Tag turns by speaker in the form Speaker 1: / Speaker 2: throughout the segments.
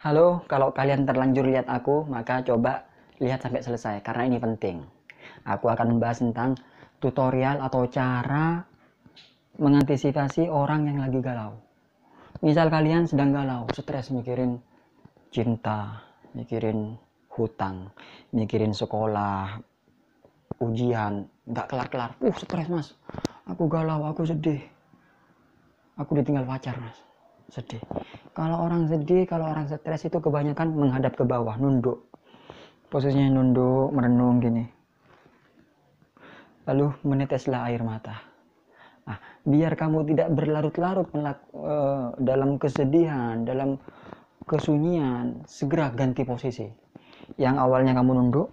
Speaker 1: Halo, kalau kalian terlanjur lihat aku, maka coba lihat sampai selesai karena ini penting. Aku akan membahas tentang tutorial atau cara mengantisipasi orang yang lagi galau. Misal kalian sedang galau, stres mikirin cinta, mikirin hutang, mikirin sekolah, ujian, nggak kelar-kelar. Uh, stres mas. Aku galau, aku sedih. Aku ditinggal pacar mas sedih. Kalau orang sedih, kalau orang stres itu kebanyakan menghadap ke bawah, nunduk. Posisinya nunduk, merenung gini. Lalu meneteslah air mata. Nah, biar kamu tidak berlarut-larut eh, dalam kesedihan, dalam kesunyian, segera ganti posisi. Yang awalnya kamu nunduk,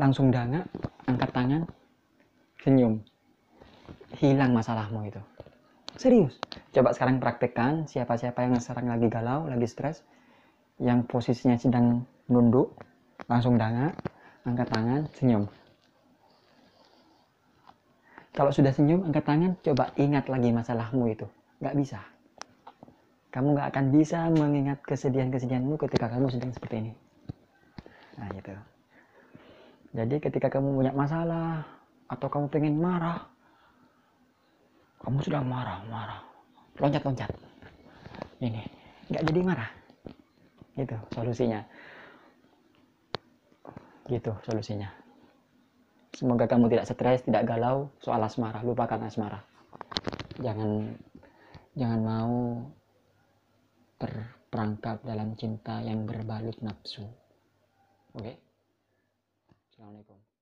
Speaker 1: langsung danga, angkat tangan, senyum. Hilang masalahmu itu. Serius. Coba sekarang praktekkan siapa-siapa yang sekarang lagi galau, lagi stres, yang posisinya sedang nunduk, langsung danga, angkat tangan, senyum. Kalau sudah senyum, angkat tangan, coba ingat lagi masalahmu itu. Nggak bisa. Kamu nggak akan bisa mengingat kesedihan-kesedihanmu ketika kamu sedang seperti ini. Nah, gitu. Jadi ketika kamu punya masalah, atau kamu pengen marah, kamu sudah marah marah loncat loncat ini nggak jadi marah gitu solusinya gitu solusinya semoga kamu tidak stres tidak galau soal asmara lupakan asmara jangan jangan mau terperangkap dalam cinta yang berbalut nafsu oke okay? assalamualaikum